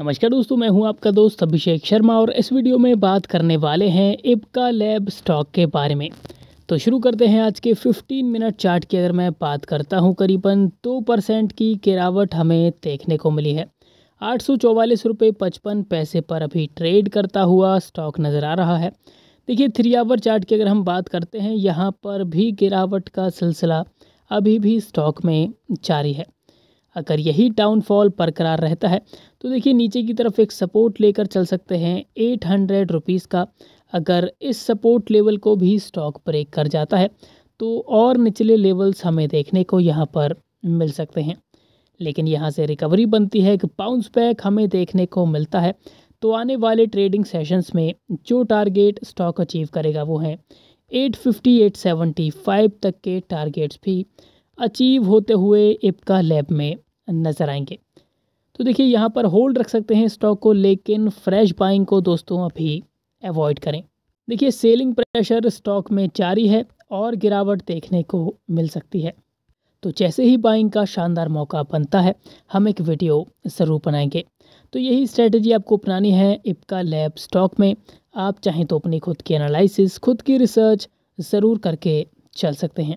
नमस्कार दोस्तों मैं हूं आपका दोस्त अभिषेक शर्मा और इस वीडियो में बात करने वाले हैं इबका लैब स्टॉक के बारे में तो शुरू करते हैं आज के 15 मिनट चार्ट की अगर मैं बात करता हूं करीबन दो परसेंट की गिरावट हमें देखने को मिली है आठ सौ चौवालीस रुपये पचपन पैसे पर अभी ट्रेड करता हुआ स्टॉक नज़र आ रहा है देखिए थ्री आवर चार्ट की अगर हम बात करते हैं यहाँ पर भी गिरावट का सिलसिला अभी भी स्टॉक में जारी है अगर यही डाउनफॉल बरकरार रहता है तो देखिए नीचे की तरफ एक सपोर्ट लेकर चल सकते हैं एट हंड्रेड रुपीज़ का अगर इस सपोर्ट लेवल को भी स्टॉक ब्रेक कर जाता है तो और निचले लेवल्स हमें देखने को यहाँ पर मिल सकते हैं लेकिन यहाँ से रिकवरी बनती है एक बाउंस बैक हमें देखने को मिलता है तो आने वाले ट्रेडिंग सेशंस में जो टारगेट स्टॉक अचीव करेगा वो हैं 850, 875 तक के टारगेट्स भी अचीव होते हुए इपका लैब में नज़र आएंगे तो देखिए यहाँ पर होल्ड रख सकते हैं स्टॉक को लेकिन फ्रेश बाइंग को दोस्तों अभी अवॉइड करें देखिए सेलिंग प्रेशर स्टॉक में जारी है और गिरावट देखने को मिल सकती है तो जैसे ही बाइंग का शानदार मौका बनता है हम एक वीडियो ज़रूर बनाएंगे तो यही स्ट्रेटजी आपको अपनानी है इपका लैब स्टॉक में आप चाहें तो अपनी खुद की एनालिसिस खुद की रिसर्च ज़रूर करके चल सकते हैं